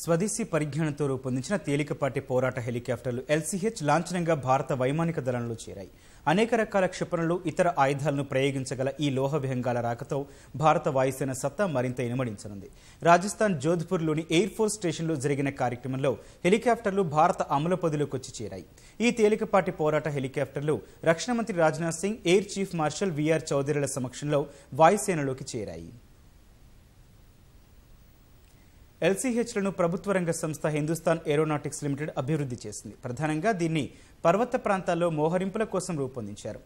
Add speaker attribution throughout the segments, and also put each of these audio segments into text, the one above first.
Speaker 1: స్వదేశీ పరిజ్ఞానంతో రూపొందించిన తేలికపాటి పోరాట హెలికాప్టర్లు ఎల్సీహెచ్ లాంఛనంగా భారత వైమానిక దళంలో చేరాయి అనేక రకాల క్షిపణులు ఇతర ఆయుధాలను ప్రయోగించగల ఈ లోహ విహంగాల రాకతో భారత వాయుసేన సత్తా మరింత ఇనుమడించనుంది రాజస్థాన్ జోధ్పూర్లోని ఎయిర్ ఫోర్స్ స్టేషన్లో జరిగిన కార్యక్రమంలో హెలికాప్టర్లు భారత అమలపదిలోకి వచ్చి చేరాయి ఈ తేలికపాటి పోరాట హెలికాప్టర్లు రక్షణ మంత్రి Rajnath Singh air chief marshal VR చౌదరిల సమక్షంలో వాయుసేనలోకి చేరాయి ఎల్సీహెచ్లను ప్రభుత్వ రంగ సంస్థ హిందుస్థాన్ ఏరోనాటిక్స్ లిమిటెడ్ అభివృద్ధి చేసింది ప్రధానంగా దీన్ని పర్వత ప్రాంతాల్లో మోహరింపుల కోసం రూపొందించారు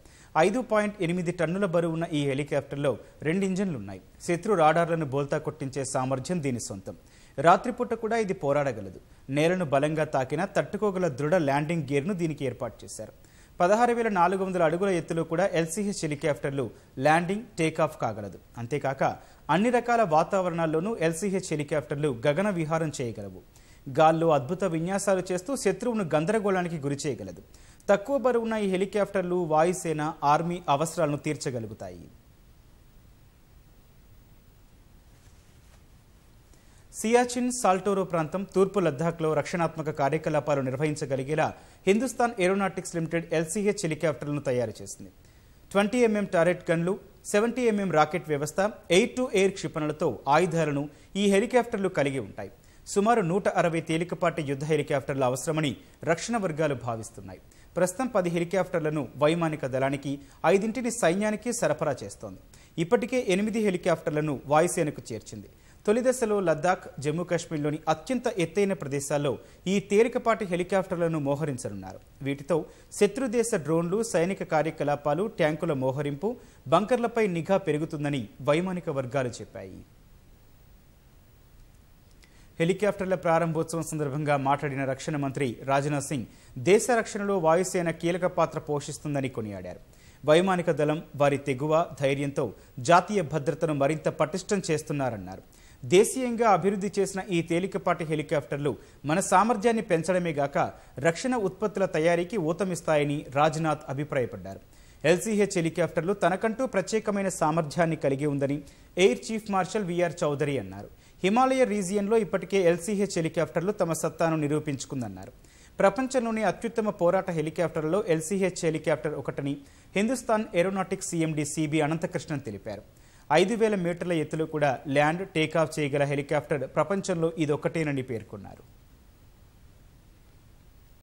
Speaker 1: ఐదు పాయింట్ ఎనిమిది టన్నుల బరువున్న ఈ హెలికాప్టర్లో రెండు ఇంజన్లు ఉన్నాయి శత్రు రాడార్లను బోల్తా కొట్టించే సామర్థ్యం దీని సొంతం రాత్రిపూట కూడా ఇది పోరాడగలదు నేలను బలంగా తాకినా తట్టుకోగల దృఢ ల్యాండింగ్ గేర్ను దీనికి ఏర్పాటు చేశారు పదహారు వేల నాలుగు వందల అడుగుల ఎత్తులో కూడా ఎల్సీహెచ్ హెలికాప్టర్లు ల్యాండింగ్ టేకాఫ్ కాగలదు అంతేకాక అన్ని రకాల వాతావరణాల్లోనూ ఎల్సీహెచ్ హెలికాప్టర్లు గగన విహారం చేయగలవు గాల్లో అద్భుత విన్యాసాలు చేస్తూ శత్రువును గందరగోళానికి గురి చేయగలదు తక్కువ బరువున్న ఈ హెలికాప్టర్లు వాయుసేన ఆర్మీ అవసరాలను తీర్చగలుగుతాయి సియాచిన్ సాల్టోరో ప్రాంతం తూర్పు లద్దాఖ్లో రక్షణాత్మక కార్యకలాపాలు నిర్వహించగలిగేలా హిందుస్థాన్ ఏరోనాటిక్స్ లిమిటెడ్ ఎల్సీహెచ్ హెలికాప్టర్లను తయారు చేసింది ట్వంటీ ఎంఎం టారెట్ గన్లు సెవెంటీ ఎంఎం రాకెట్ వ్యవస్థ ఎయిర్ టు ఎయిర్ క్షిపణులతో ఆయుధాలను ఈ హెలికాప్టర్లు కలిగి ఉంటాయి సుమారు నూట అరవై తేలికపాటి యుద్ధ హెలికాప్టర్లు అవసరమని రక్షణ వర్గాలు భావిస్తున్నాయి ప్రస్తుతం పది హెలికాప్టర్లను వైమానిక దళానికి ఐదింటిని సైన్యానికి సరఫరా చేస్తోంది ఇప్పటికే ఎనిమిది హెలికాప్టర్లను వాయుసేనకు చేర్చింది తొలిదశలో లద్దాఖ్ జమ్మూ కాశ్మీర్లోని అత్యంత ఎత్తైన ప్రదేశాల్లో ఈ తేలికపాటి హెలికాప్టర్లను మోహరించనున్నారు వీటితో శత్రుదేశ డ్రోన్లు సైనిక కార్యకలాపాలు ట్యాంకుల మోహరింపు బంకర్లపై నిఘా పెరుగుతుందని వైమానిక వర్గాలు చెప్పాయి హెలికాప్టర్ల ప్రారంభోత్సవం సందర్భంగా మాట్లాడిన రక్షణ మంత్రి రాజ్నాథ్ సింగ్ దేశ రక్షణలో వాయుసేన కీలక పాత్ర పోషిస్తుందని కొనియాడారు వైమానిక దళం వారి తెగువ ధైర్యంతో జాతీయ భద్రతను మరింత పటిష్టం చేస్తున్నారన్నారు దేశీయంగా అభివృద్ధి చేసిన ఈ తేలికపాటి హెలికాప్టర్లు మన సామర్థ్యాన్ని పెంచడమే గాక రక్షణ ఉత్పత్తుల తయారీకి ఊతమిస్తాయని రాజ్నాథ్ అభిప్రాయపడ్డారు ఎల్సీహెచ్ హెలికాప్టర్లు తనకంటూ ప్రత్యేకమైన సామర్థ్యాన్ని కలిగి ఉందని air chief marshal VR Chaudhary అన్నారు హిమాలయ రీజియన్లో ఇప్పటికే ఎల్సీహెచ్ హెలికాప్టర్లు తమ సత్తాను నిరూపించుకుందన్నారు ప్రపంచంలోని అత్యుత్తమ పోరాట హెలికాప్టర్లలో ఎల్సీహెచ్ హెలికాప్టర్ ఒకటని Hindustan aeronautics CMD CB Ananthakrishnan తెలిపారు ఐదు వేల మీటర్ల ఎత్తులో కూడా ల్యాండ్ టేకాఫ్ చేయగల హెలికాప్టర్ ప్రపంచంలో ఇదొక్కటేనని పేర్కొన్నారు